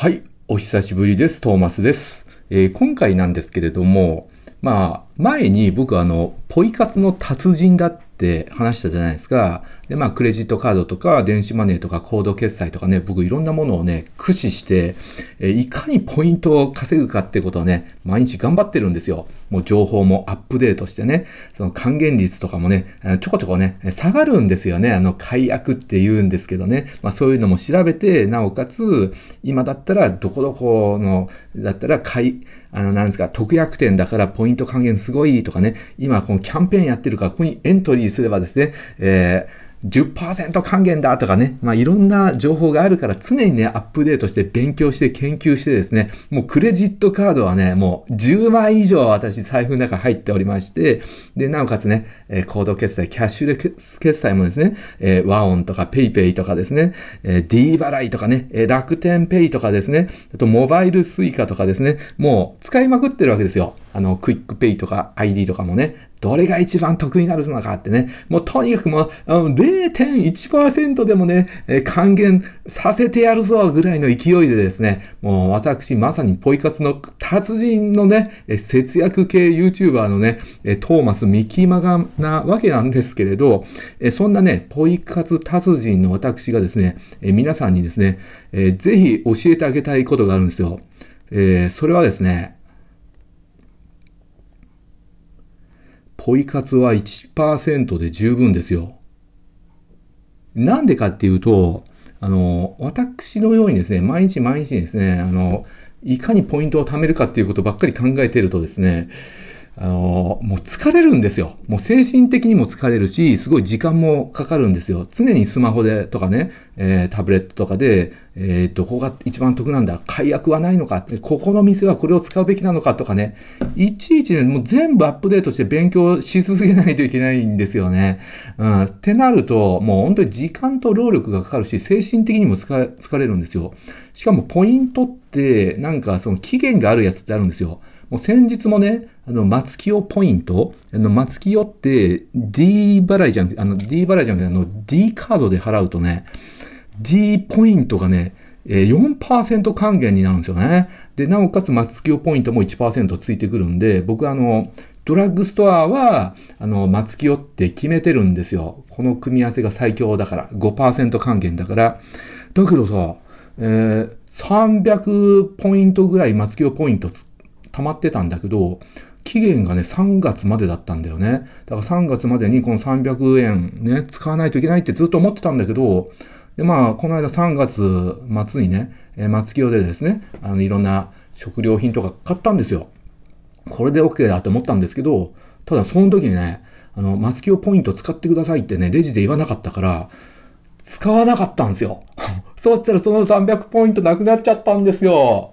はい、お久しぶりです。トーマスです。えー、今回なんですけれども、まあ、前に僕あの、ポイ活の達人だって話したじゃないですか。で、まあ、クレジットカードとか、電子マネーとか、コード決済とかね、僕いろんなものをね、駆使して、えいかにポイントを稼ぐかってことをね、毎日頑張ってるんですよ。もう情報もアップデートしてね、その還元率とかもね、ちょこちょこね、下がるんですよね。あの、解約って言うんですけどね。まあ、そういうのも調べて、なおかつ、今だったら、どこどこの、だったら、買あの、なんですか、特約店だからポイント還元すごいとかね、今このキャンペーンやってるから、ここにエントリーすればですね、えー10%還元だとかね、まあ、いろんな情報があるから常にね、アップデートして勉強して研究してですね、もうクレジットカードはね、もう10枚以上私財布の中入っておりまして、で、なおかつね、えー、コード決済、キャッシュレス決済もですね、えー、オンとか paypay とかですね、えー、D 払いとかね、えー、楽天ペイとかですね、あとモバイル suica とかですね、もう使いまくってるわけですよ。あの、クイックペイとか ID とかもね、どれが一番得になるのかってね、もうとにかくもう、0.1%でもね、還元させてやるぞぐらいの勢いでですね、もう私まさにポイ活の達人のね、節約系 YouTuber のね、トーマス・ミキマガなわけなんですけれど、そんなね、ポイ活達人の私がですね、皆さんにですね、ぜひ教えてあげたいことがあるんですよ。それはですね、ポイ活は1%で十分ですよ。なんでかっていうと、あの、私のようにですね、毎日毎日ですね、あの、いかにポイントを貯めるかっていうことばっかり考えてるとですね、あの、もう疲れるんですよ。もう精神的にも疲れるし、すごい時間もかかるんですよ。常にスマホでとかね、えー、タブレットとかで、えー、どこが一番得なんだ解約はないのかここの店はこれを使うべきなのかとかね、いちいち、ね、もう全部アップデートして勉強し続けないといけないんですよね。うん。ってなると、もう本当に時間と労力がかかるし、精神的にも疲れるんですよ。しかもポイントって、なんかその期限があるやつってあるんですよ。もう先日もね、あの、松清ポイント、あの、松清って D 払いじゃん、あの、D 払いじゃんけあの、D カードで払うとね、D ポイントがね、4%還元になるんですよね。で、なおかつ松清ポイントも1%ついてくるんで、僕あの、ドラッグストアは、あの、松清って決めてるんですよ。この組み合わせが最強だから、5%還元だから。だけどさ、えー、300ポイントぐらい松清ポイント溜まってたんだけど、期限がね、3月までだったんだよね。だから3月までにこの300円ね、使わないといけないってずっと思ってたんだけど、で、まあ、この間3月末にね、えー、松清でですね、あの、いろんな食料品とか買ったんですよ。これで OK だと思ったんですけど、ただその時にね、あの、松清ポイント使ってくださいってね、レジで言わなかったから、使わなかったんですよ。そしたらその300ポイントなくなっちゃったんですよ。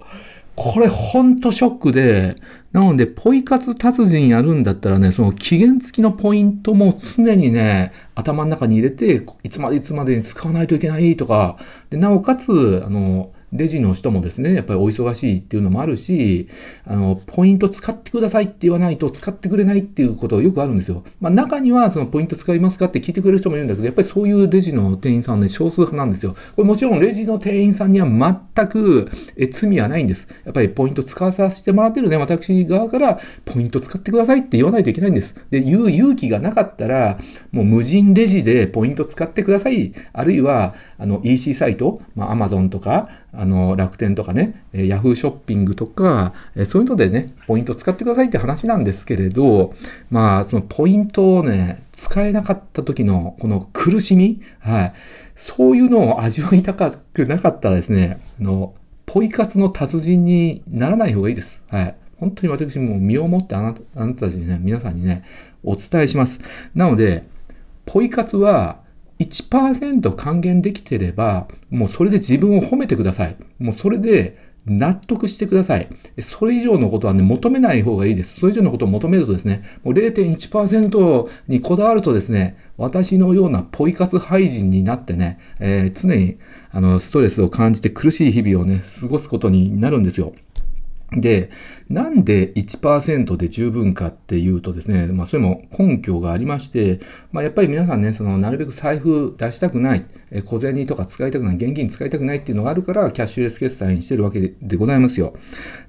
これほんとショックで、なので、ポイ活達人やるんだったらね、その期限付きのポイントも常にね、頭の中に入れて、いつまでいつまでに使わないといけないとか、で、なおかつ、あの、レジの人もですね、やっぱりお忙しいっていうのもあるし、あの、ポイント使ってくださいって言わないと使ってくれないっていうことがよくあるんですよ。まあ中にはそのポイント使いますかって聞いてくれる人もいるんだけど、やっぱりそういうレジの店員さんね、少数派なんですよ。これもちろんレジの店員さんには全くえ罪はないんです。やっぱりポイント使わさせてもらってるね、私側からポイント使ってくださいって言わないといけないんです。で、言う勇気がなかったら、もう無人レジでポイント使ってください。あるいは、あの EC サイト、まあ Amazon とか、あの、楽天とかね、ヤフーショッピングとか、そういうのでね、ポイント使ってくださいって話なんですけれど、まあ、そのポイントをね、使えなかった時のこの苦しみ、はい、そういうのを味わいたくなかったらですね、あの、ポイ活の達人にならない方がいいです。はい。本当に私も身をもってあなたたちにね、皆さんにね、お伝えします。なので、ポイ活は、1%還元できてれば、もうそれで自分を褒めてください。もうそれで納得してください。それ以上のことはね、求めない方がいいです。それ以上のことを求めるとですね、もう0.1%にこだわるとですね、私のようなポイ活廃人になってね、えー、常にあのストレスを感じて苦しい日々をね、過ごすことになるんですよ。で、なんで1%で十分かっていうとですね、まあ、それも根拠がありまして、まあ、やっぱり皆さんね、その、なるべく財布出したくない、え小銭とか使いたくない、現金使いたくないっていうのがあるから、キャッシュレス決済にしてるわけでございますよ。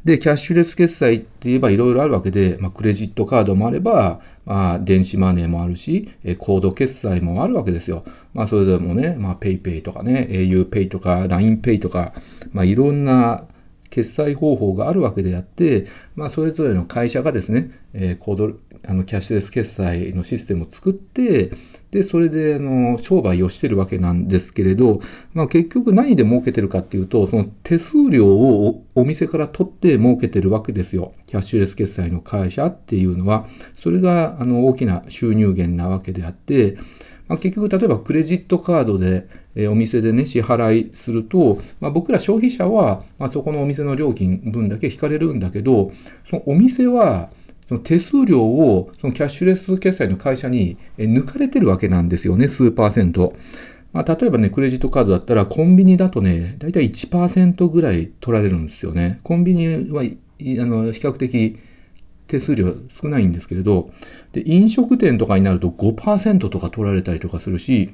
で、キャッシュレス決済って言えばいろいろあるわけで、まあ、クレジットカードもあれば、まあ、電子マネーもあるし、えコード決済もあるわけですよ。まあ、それでもね、まあ、PayPay とかね、auPay とか LINEPay とか、まあ、いろんな、決済方法があるわけであって、まあ、それぞれの会社がですね、えー、コードあのキャッシュレス決済のシステムを作って、で、それで、あの、商売をしてるわけなんですけれど、まあ、結局何で儲けてるかっていうと、その手数料をお店から取って儲けてるわけですよ。キャッシュレス決済の会社っていうのは、それが、あの、大きな収入源なわけであって、まあ、結局例えばクレジットカードで、えお店でね支払いすると、まあ、僕ら消費者は、まそこのお店の料金分だけ引かれるんだけどそのお店はその手数料をそのキャッシュレス決済の会社に抜かれてるわけなんですよね、数パーセント。まあ、例えばね、クレジットカードだったら、コンビニだとね、だいたい1%ぐらい取られるんですよね。コンビニはあの比較的手数料少ないんですけれど、で、飲食店とかになると5%とか取られたりとかするし、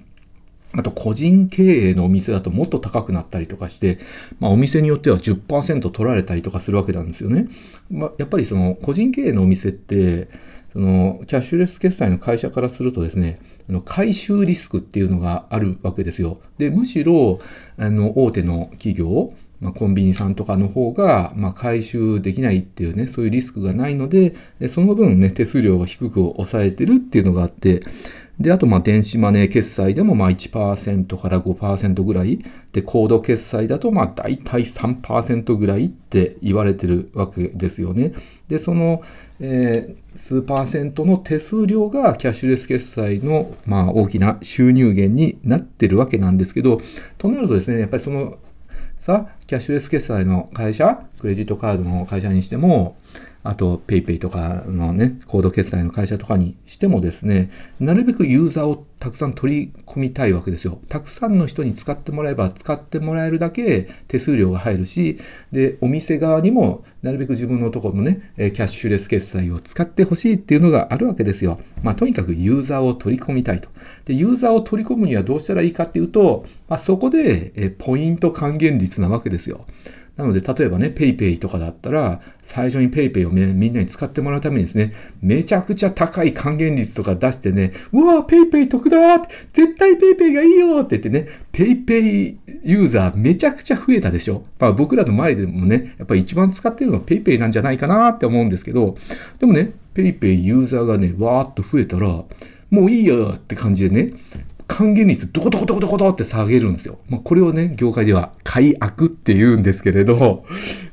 あと個人経営のお店だともっと高くなったりとかして、まあお店によっては10%取られたりとかするわけなんですよね。まあ、やっぱりその個人経営のお店って、そのキャッシュレス決済の会社からするとですね、あの回収リスクっていうのがあるわけですよ。で、むしろ、あの、大手の企業、まあ、コンビニさんとかの方が、まあ、回収できないっていうね、そういうリスクがないので、その分ね、手数料が低く抑えてるっていうのがあって、で、あと、ま、電子マネー決済でも、ま、1%から5%ぐらい。で、コード決済だと、ま、大体3%ぐらいって言われてるわけですよね。で、その、えー、数パーセントの手数料がキャッシュレス決済の、まあ、大きな収入源になってるわけなんですけど、となるとですね、やっぱりそのさ、キャッシュレス決済の会社、クレジットカードの会社にしても、あとペイペイとかのね、コード決済の会社とかにしてもですね、なるべくユーザーをたくさん取り込みたいわけですよ。たくさんの人に使ってもらえば、使ってもらえるだけ手数料が入るし、で、お店側にもなるべく自分のところのね、キャッシュレス決済を使ってほしいっていうのがあるわけですよ。まあ、とにかくユーザーを取り込みたいと。で、ユーザーを取り込むにはどうしたらいいかっていうと、まあ、そこで、えポイント還元率なわけですよ。なので、例えばね、PayPay とかだったら、最初に PayPay をみんなに使ってもらうためにですね、めちゃくちゃ高い還元率とか出してね、うわぁ、PayPay 得だー絶対 PayPay がいいよーって言ってね、PayPay ユーザーめちゃくちゃ増えたでしょまあ僕らの前でもね、やっぱり一番使ってるのは PayPay なんじゃないかなーって思うんですけど、でもね、PayPay ユーザーがね、わーっと増えたら、もういいよって感じでね、還元率ドコドコドコドコドって下げるんですよ。まあ、これをね、業界では快悪って言うんですけれど、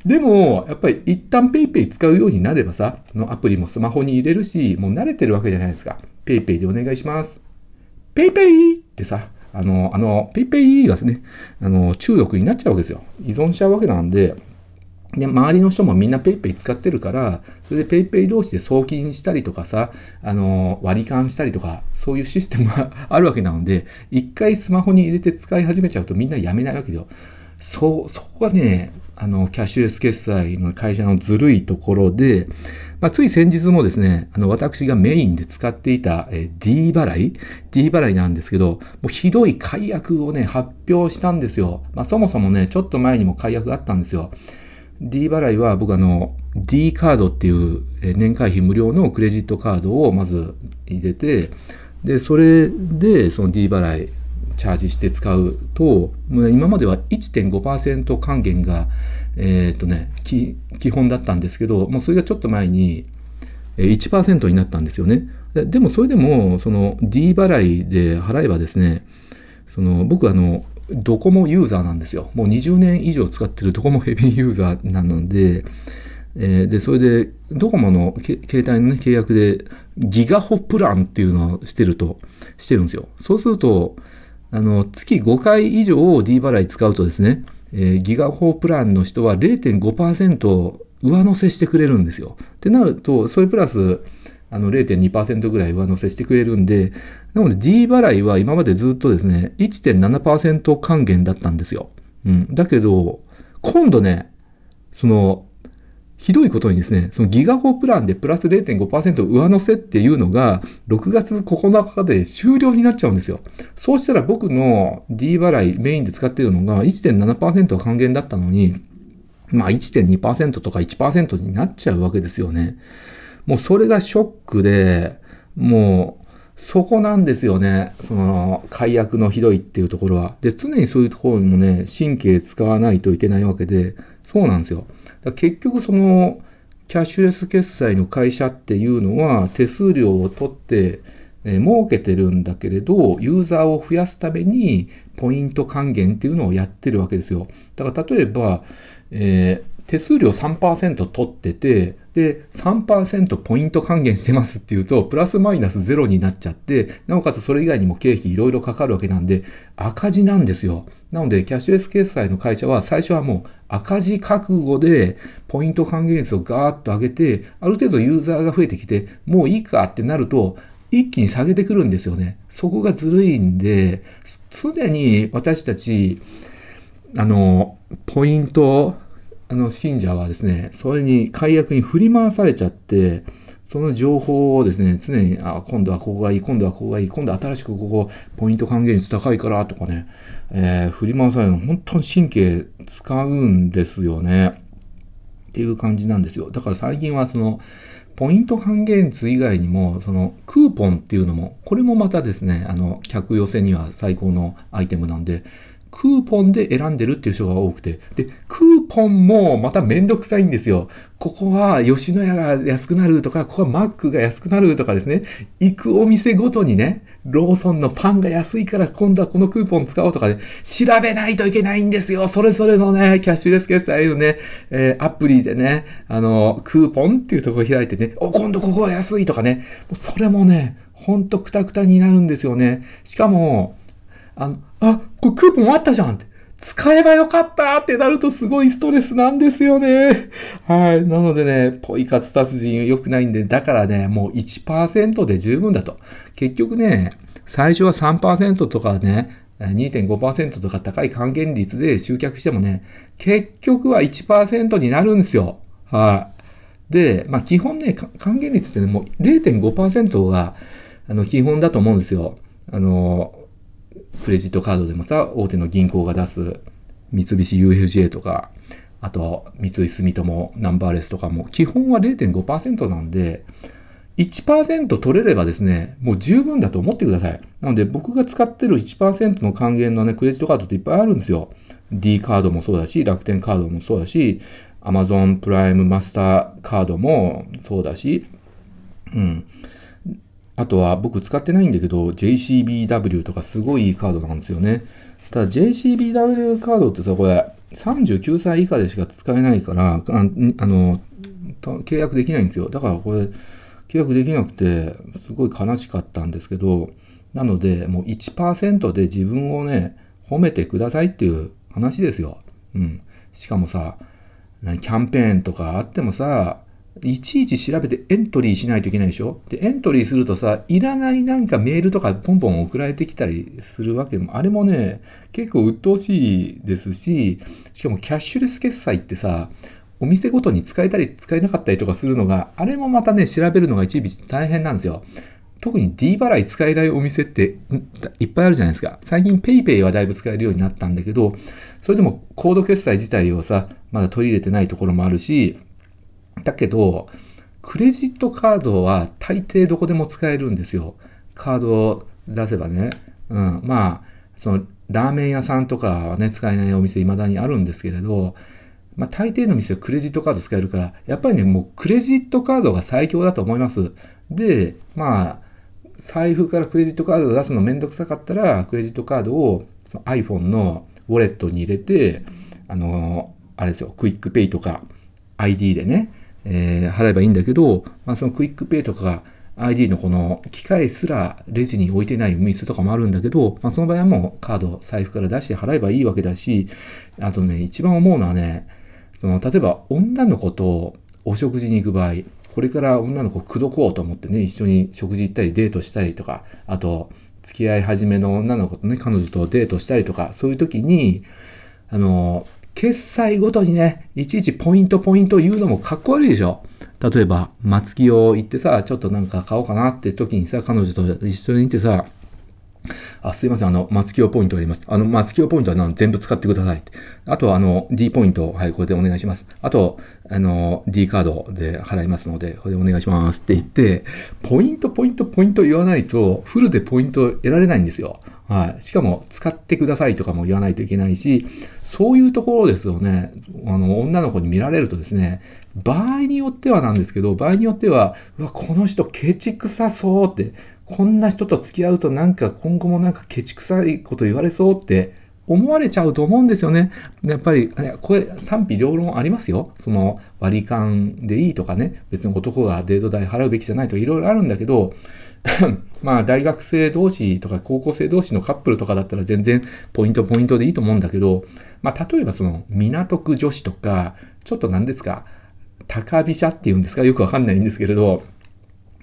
でも、やっぱり一旦 PayPay 使うようになればさ、のアプリもスマホに入れるし、もう慣れてるわけじゃないですか。PayPay でお願いします。PayPay ってさ、あの、あの、PayPay がですね、あの、中毒になっちゃうわけですよ。依存しちゃうわけなんで、で、周りの人もみんな PayPay 使ってるから、それで PayPay 同士で送金したりとかさ、あの割り勘したりとか、そういうシステムが あるわけなので、一回スマホに入れて使い始めちゃうとみんなやめないわけだよ。そう、そこがね、あの、キャッシュレス決済の会社のずるいところで、まあ、つい先日もですね、あの、私がメインで使っていた、えー、D 払い ?D 払いなんですけど、もうひどい解約をね、発表したんですよ。まあ、そもそもね、ちょっと前にも解約があったんですよ。D 払いは僕あの D カードっていう年会費無料のクレジットカードをまず入れてでそれでその D 払いチャージして使うと今までは1.5%還元がえっ、ー、とね基本だったんですけどもうそれがちょっと前に1%になったんですよねでもそれでもその D 払いで払えばですねその僕あのドコモユーザーなんですよ。もう20年以上使ってるドコモヘビーユーザーなので、えー、で、それで、ドコモの携帯のね、契約で、ギガホプランっていうのをしてると、してるんですよ。そうすると、あの、月5回以上 D 払い使うとですね、えー、ギガホプランの人は0.5%上乗せしてくれるんですよ。ってなると、それプラス、あの0.2%ぐらい上乗せしてくれるんで、なので D 払いは今までずっとですね、1.7%還元だったんですよ。うん。だけど、今度ね、その、ひどいことにですね、そのギガ法プランでプラス0.5%上乗せっていうのが、6月9日で終了になっちゃうんですよ。そうしたら僕の D 払いメインで使ってるのが1.7%還元だったのに、まあ1.2%とか1%になっちゃうわけですよね。もうそれがショックで、もう、そこなんですよね。その、解約のひどいっていうところは。で、常にそういうところにもね、神経使わないといけないわけで、そうなんですよ。だ結局その、キャッシュレス決済の会社っていうのは、手数料を取って、えー、儲けてるんだけれど、ユーザーを増やすために、ポイント還元っていうのをやってるわけですよ。だから例えば、え手数料3%取ってて、で、3%ポイント還元してますっていうと、プラスマイナスゼロになっちゃって、なおかつそれ以外にも経費いろいろかかるわけなんで、赤字なんですよ。なので、キャッシュレス決済の会社は最初はもう赤字覚悟で、ポイント還元率をガーッと上げて、ある程度ユーザーが増えてきて、もういいかってなると、一気に下げてくるんですよね。そこがずるいんで、常に私たち、あの、ポイント、あの信者はですね、それに解約に振り回されちゃって、その情報をですね、常に、あ、今度はここがいい、今度はここがいい、今度新しくここ、ポイント還元率高いからとかね、えー、振り回されるの、本当に神経使うんですよね。っていう感じなんですよ。だから最近はその、ポイント還元率以外にも、そのクーポンっていうのも、これもまたですね、あの、客寄せには最高のアイテムなんで、クーポンで選んでるっていう人が多くて。で、クーポンもまためんどくさいんですよ。ここは吉野家が安くなるとか、ここはマックが安くなるとかですね。行くお店ごとにね、ローソンのパンが安いから今度はこのクーポン使おうとかね、調べないといけないんですよ。それぞれのね、キャッシュレス決済のね、えー、アプリでね、あの、クーポンっていうところ開いてね、お、今度ここは安いとかね。それもね、ほんとくたくたになるんですよね。しかも、あの、あ、これクーポンあったじゃんって。使えばよかったってなるとすごいストレスなんですよね。はい。なのでね、ポイ活達人良くないんで、だからね、もう1%で十分だと。結局ね、最初は3%とかね、2.5%とか高い還元率で集客してもね、結局は1%になるんですよ。はい。で、まあ基本ね、還元率ってね、もう0.5%があの基本だと思うんですよ。あの、クレジットカードでもさ、大手の銀行が出す三菱 UFJ とか、あと三井住友ナンバーレスとかも、基本は0.5%なんで、1%取れればですね、もう十分だと思ってください。なので僕が使ってる1%の還元のね、クレジットカードっていっぱいあるんですよ。D カードもそうだし、楽天カードもそうだし、Amazon プライムマスターカードもそうだし、うん。あとは僕使ってないんだけど、JCBW とかすごいいいカードなんですよね。ただ JCBW カードってさ、これ、39歳以下でしか使えないから、あの、契約できないんですよ。だからこれ、契約できなくて、すごい悲しかったんですけど、なので、もう1%で自分をね、褒めてくださいっていう話ですよ。うん。しかもさ、キャンペーンとかあってもさ、いちいち調べてエントリーしないといけないでしょで、エントリーするとさ、いらないなんかメールとかポンポン送られてきたりするわけでも、あれもね、結構鬱陶しいですし、しかもキャッシュレス決済ってさ、お店ごとに使えたり使えなかったりとかするのが、あれもまたね、調べるのが一日大変なんですよ。特に D 払い使えないお店っていっぱいあるじゃないですか。最近 PayPay はだいぶ使えるようになったんだけど、それでもコード決済自体をさ、まだ取り入れてないところもあるし、だけど、クレジットカードは大抵どこでも使えるんですよ。カードを出せばね。うん。まあ、その、ラーメン屋さんとかはね、使えないお店未だにあるんですけれど、まあ、大抵の店はクレジットカード使えるから、やっぱりね、もうクレジットカードが最強だと思います。で、まあ、財布からクレジットカードを出すのめんどくさかったら、クレジットカードをその iPhone のウォレットに入れて、あの、あれですよ、クイックペイとか ID でね、えー、払えばいいんだけど、まあ、そのクイックペイとかが ID のこの機械すらレジに置いてないお店とかもあるんだけど、まあ、その場合はもうカード、財布から出して払えばいいわけだし、あとね、一番思うのはね、その例えば女の子とお食事に行く場合、これから女の子口説こうと思ってね、一緒に食事行ったりデートしたりとか、あと、付き合い始めの女の子とね、彼女とデートしたりとか、そういう時に、あの、決済ごとにね、いちいちポイントポイント言うのもかっこ悪いでしょ。例えば、松木を行ってさ、ちょっとなんか買おうかなって時にさ、彼女と一緒に行ってさ、あ、すいません、あの、松木をポイントあります。あの、松木をポイントは全部使ってください。あとは、あの、D ポイント、はい、これでお願いします。あと、あの、D カードで払いますので、これでお願いしますって言って、ポイント、ポイント、ポイント言わないと、フルでポイント得られないんですよ。はい。しかも、使ってくださいとかも言わないといけないし、そういうところですよね。あの、女の子に見られるとですね、場合によってはなんですけど、場合によっては、うわ、この人ケチくさそうって、こんな人と付き合うとなんか今後もなんかケチくさいこと言われそうって思われちゃうと思うんですよね。やっぱり、これ賛否両論ありますよ。その割り勘でいいとかね、別に男がデート代払うべきじゃないとかいろいろあるんだけど、まあ大学生同士とか高校生同士のカップルとかだったら全然ポイントポイントでいいと思うんだけど、まあ例えばその港区女子とか、ちょっと何ですか、高飛車っていうんですかよくわかんないんですけれど、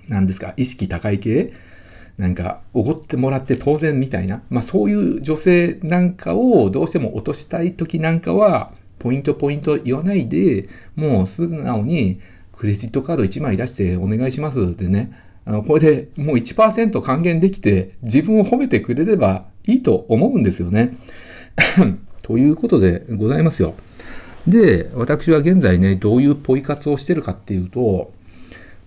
何ですか、意識高い系なんか、おごってもらって当然みたいな、まあそういう女性なんかをどうしても落としたい時なんかは、ポイントポイント言わないで、もう素直にクレジットカード1枚出してお願いしますってね、あの、これでもう1%還元できて、自分を褒めてくれればいいと思うんですよね。ということでございますよ。で、私は現在ね、どういうポイ活をしてるかっていうと、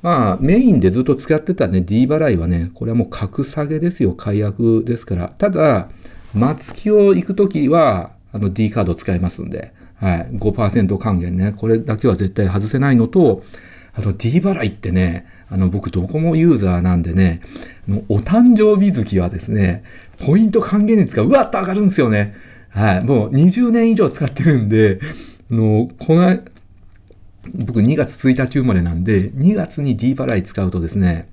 まあ、メインでずっと使ってたね、D 払いはね、これはもう格下げですよ、解約ですから。ただ、松木を行くときは、あの D カード使いますんで、はい、5%還元ね、これだけは絶対外せないのと、あと D 払いってね、あの僕ドコモユーザーなんでね、お誕生日月はですね、ポイント還元率がうわっと上がるんですよね。はい。もう20年以上使ってるんで、あの、この、僕2月1日生まれなんで、2月に D 払い使うとですね、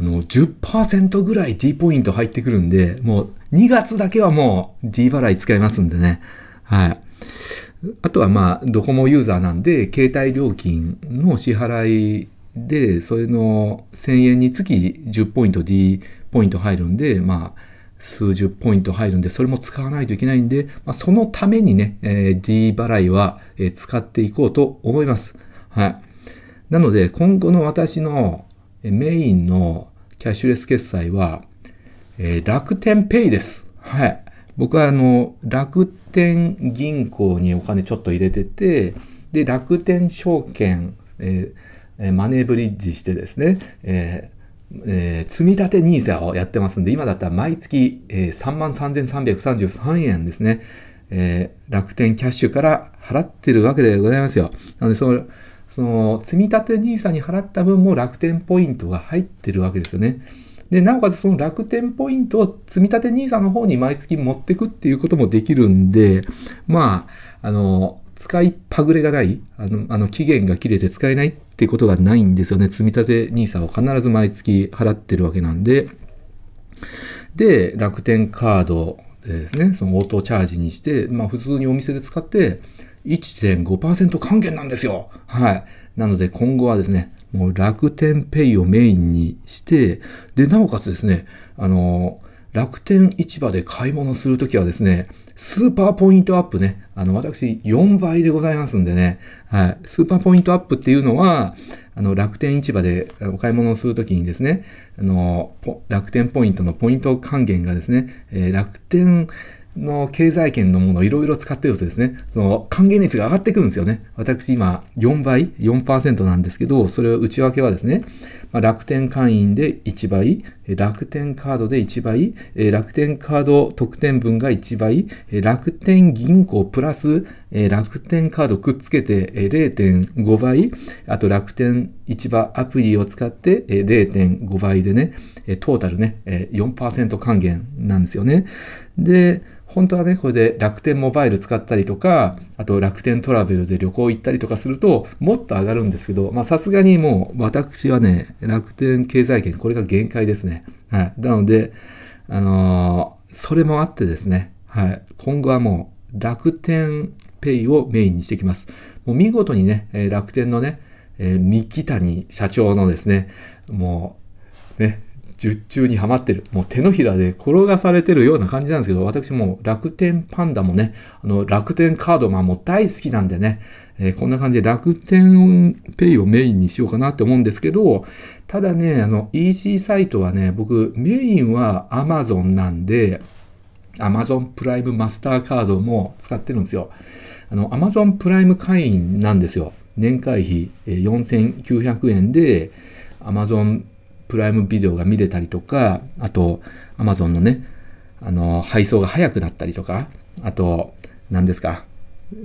あの、10%ぐらい D ポイント入ってくるんで、もう2月だけはもう D 払い使いますんでね。はい。あとはまあドコモユーザーなんで携帯料金の支払いでそれの1000円につき10ポイント D ポイント入るんでまあ数十ポイント入るんでそれも使わないといけないんで、まあ、そのためにね、ー、D 払いは、使っていこうと思います。はい。なので今後の私のメインのキャッシュレス決済は、楽天ペイです。はい。僕はあの楽天銀行にお金ちょっと入れてて、で、楽天証券、えー、マネーブリッジしてですね、えーえー、積み立て NISA をやってますんで、今だったら毎月、えー、33,333円ですね、えー、楽天キャッシュから払ってるわけでございますよ。なので、その、その積み立て NISA に払った分も楽天ポイントが入ってるわけですよね。で、なおかつその楽天ポイントを積立 NISA の方に毎月持ってくっていうこともできるんで、まあ、あの、使いっぱぐれがない、あの、あの期限が切れて使えないっていうことがないんですよね。積立 NISA を必ず毎月払ってるわけなんで。で、楽天カードですね、そのオートチャージにして、まあ普通にお店で使って1.5%還元なんですよ。はい。なので今後はですね、もう楽天ペイをメインにして、で、なおかつですね、あの、楽天市場で買い物するときはですね、スーパーポイントアップね、あの、私4倍でございますんでね、はい、スーパーポイントアップっていうのは、あの、楽天市場でお買い物をするときにですね、あの、楽天ポイントのポイント還元がですね、えー、楽天、の経済圏のものをいろいろ使ってるとですね、その還元率が上がってくるんですよね。私今4倍、4%なんですけど、それを内訳はですね、まあ、楽天会員で1倍、楽天カードで1倍、楽天カード特典分が1倍、楽天銀行プラス楽天カードくっつけて0.5倍、あと楽天市場アプリを使って0.5倍でね、トータルね、4%還元なんですよね。で、本当はね、これで楽天モバイル使ったりとか、あと楽天トラベルで旅行行ったりとかすると、もっと上がるんですけど、まあさすがにもう私はね、楽天経済圏、これが限界ですね。はい。なので、あのー、それもあってですね、はい。今後はもう楽天ペイをメインにしてきます。もう見事にね、楽天のね、えー、三木谷社長のですね、もう、ね、術中にはまってる。もう手のひらで転がされてるような感じなんですけど、私も楽天パンダもね、あの楽天カードマンも大好きなんでね、えー、こんな感じで楽天ペイをメインにしようかなって思うんですけど、ただね、あの EC サイトはね、僕メインは Amazon なんで、Amazon プライムマスターカードも使ってるんですよ。あの Amazon プライム会員なんですよ。年会費4900円で Amazon プライムビデオが見れたりとか、あと、アマゾンのね、あの、配送が早くなったりとか、あと、何ですか、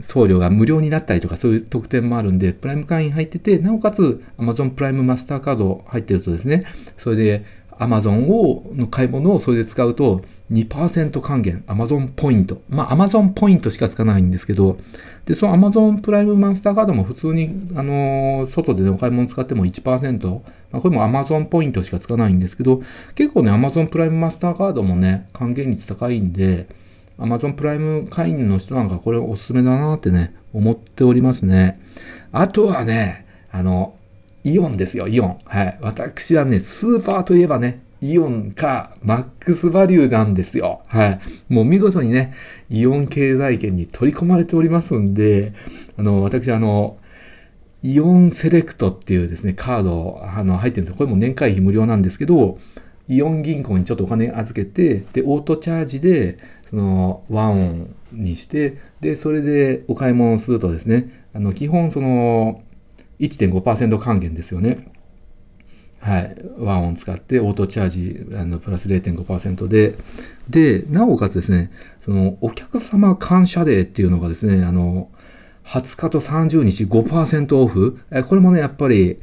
送料が無料になったりとか、そういう特典もあるんで、プライム会員入ってて、なおかつ、Amazon プライムマスターカード入ってるとですね、それで、Amazon を、の買い物をそれで使うと2%還元、Amazon ポイント。まあ Amazon ポイントしかつかないんですけど、で、その Amazon プライムマスターカードも普通に、あのー、外でお買い物使っても1%、まあ、これも Amazon ポイントしかつかないんですけど、結構ね、Amazon プライムマスターカードもね、還元率高いんで、Amazon プライム会員の人なんかこれおすすめだなってね、思っておりますね。あとはね、あの、イオンですよ、イオン。はい。私はね、スーパーといえばね、イオンかマックスバリューなんですよ。はい。もう見事にね、イオン経済圏に取り込まれておりますんで、あの、私、あの、イオンセレクトっていうですね、カード、あの、入ってるんですよ。これも年会費無料なんですけど、イオン銀行にちょっとお金預けて、で、オートチャージで、その、ワンオンにして、で、それでお買い物するとですね、あの、基本その、1.5%還元ですよね。はい。和音使って、オートチャージ、あの、プラス0.5%で、で、なおかつですね、その、お客様感謝デーっていうのがですね、あの、20日と30日5%オフ。えこれもね、やっぱり、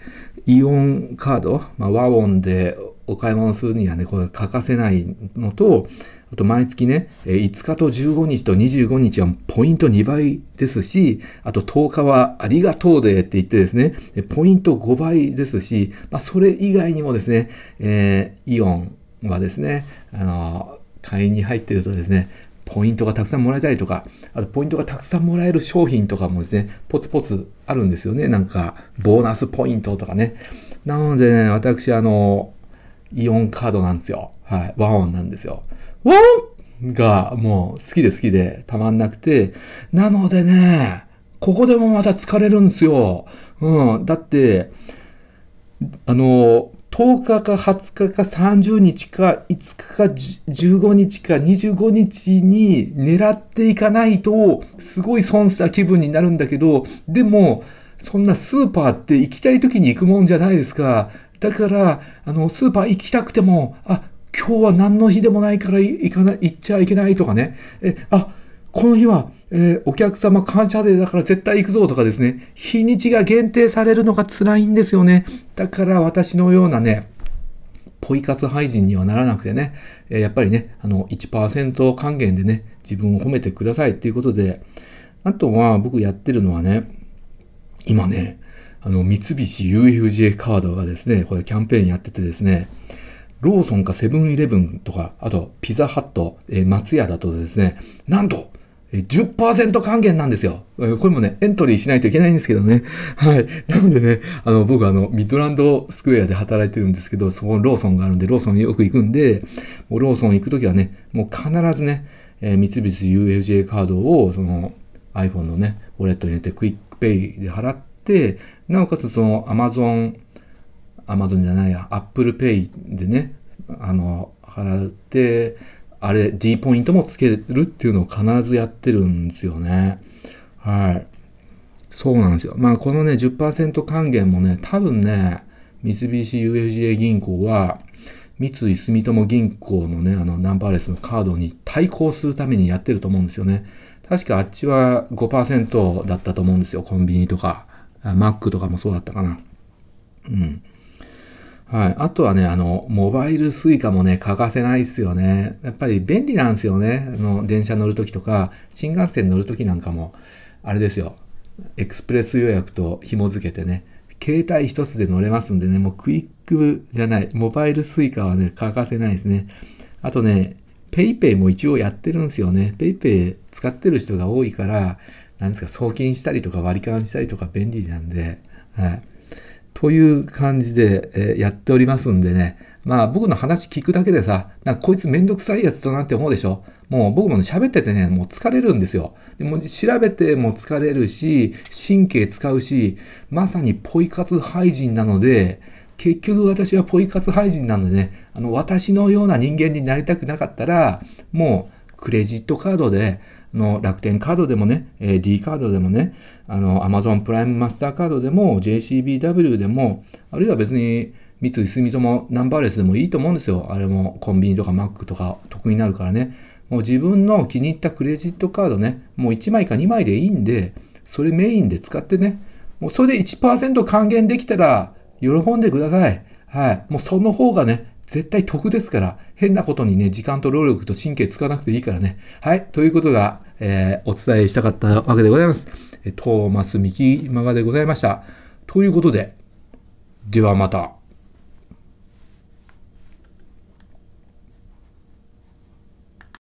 イオンカード、まあ、和音でお買い物するにはね、これ欠かせないのと、あと毎月ね、5日と15日と25日はポイント2倍ですし、あと10日はありがとうでって言ってですね、ポイント5倍ですし、まあ、それ以外にもですね、えー、イオンはですね、あのー、会員に入ってるとですね、ポイントがたくさんもらえたりとか、あとポイントがたくさんもらえる商品とかもですね、ポツポツあるんですよね。なんか、ボーナスポイントとかね。なので、ね、私、あのイオンカードなんですよ。はい。和音なんですよ。ワンがもう好きで好きでたまんなくて、なのでね、ここでもまた疲れるんですよ。うん。だって、あの、10日か20日か30日か5日か15日か25日に狙っていかないと、すごい損した気分になるんだけど、でも、そんなスーパーって行きたい時に行くもんじゃないですか。だから、あの、スーパー行きたくても、あ、今日は何の日でもないから行かない、行っちゃいけないとかね、え、あ、この日は、えー、お客様感謝デーだから絶対行くぞとかですね、日にちが限定されるのが辛いんですよね。だから私のようなね、ポイ活廃人にはならなくてね、やっぱりね、あの1%還元でね、自分を褒めてくださいっていうことで、あとは僕やってるのはね、今ね、あの、三菱 UFJ カードがですね、これキャンペーンやっててですね、ローソンかセブンイレブンとか、あとピザハット、えー、松屋だとですね、なんと10%還元なんですよ。これもね、エントリーしないといけないんですけどね。はい。なのでね、あの、僕あの、ミッドランドスクエアで働いてるんですけど、そこローソンがあるんで、ローソンによく行くんで、もうローソン行くときはね、もう必ずね、えー、三菱 UFJ カードを、その iPhone のね、ウォレットに入れてクイックペイで払って、なおかつその Amazon アマゾンじゃないや、アップルペイでね、あの、払って、あれ、D ポイントもつけるっていうのを必ずやってるんですよね。はい。そうなんですよ。まあ、このね、10%還元もね、多分ね、三菱 UFJ 銀行は、三井住友銀行のね、あの、ナンバーレスのカードに対抗するためにやってると思うんですよね。確かあっちは5%だったと思うんですよ。コンビニとか、マックとかもそうだったかな。はい。あとはね、あの、モバイル suica もね、欠かせないですよね。やっぱり便利なんですよね。あの、電車乗るときとか、新幹線乗るときなんかも、あれですよ。エクスプレス予約と紐付けてね、携帯一つで乗れますんでね、もうクイックじゃない、モバイル suica はね、欠かせないですね。あとね、PayPay も一応やってるんですよね。PayPay 使ってる人が多いから、なんですか、送金したりとか割り勘したりとか便利なんで、はい。という感じで、えー、やっておりますんでね。まあ僕の話聞くだけでさ、なんかこいつめんどくさいやつだなって思うでしょもう僕もね、喋っててね、もう疲れるんですよ。でも調べても疲れるし、神経使うし、まさにポイ活廃人なので、結局私はポイ活廃人なのでね、あの、私のような人間になりたくなかったら、もう、クレジットカードで、の楽天カードでもね、D カードでもね、あの、Amazon プライムマスターカードでも、JCBW でも、あるいは別に三井住友ナンバーレスでもいいと思うんですよ。あれもコンビニとかマックとか得になるからね。もう自分の気に入ったクレジットカードね、もう1枚か2枚でいいんで、それメインで使ってね、もうそれで1%還元できたら喜んでください。はい。もうその方がね、絶対得ですから、変なことにね、時間と労力と神経使わなくていいからね。はい、ということが、えー、お伝えしたかったわけでございます。トーマス・ミキマガでございました。ということで、ではまた。